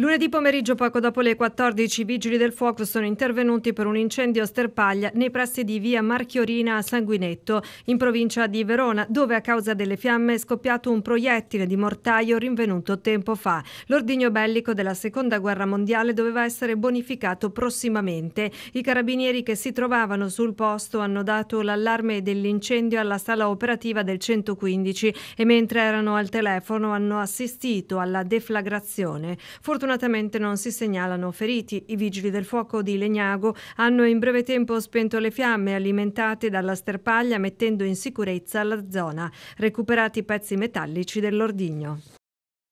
Lunedì pomeriggio, poco dopo le 14, i vigili del fuoco sono intervenuti per un incendio a Sterpaglia nei pressi di via Marchiorina a Sanguinetto, in provincia di Verona, dove a causa delle fiamme è scoppiato un proiettile di mortaio rinvenuto tempo fa. L'ordigno bellico della seconda guerra mondiale doveva essere bonificato prossimamente. I carabinieri che si trovavano sul posto hanno dato l'allarme dell'incendio alla sala operativa del 115 e mentre erano al telefono hanno assistito alla deflagrazione. Fortuna Fortunatamente non si segnalano feriti. I vigili del fuoco di Legnago hanno in breve tempo spento le fiamme alimentate dalla sterpaglia mettendo in sicurezza la zona. Recuperati i pezzi metallici dell'ordigno.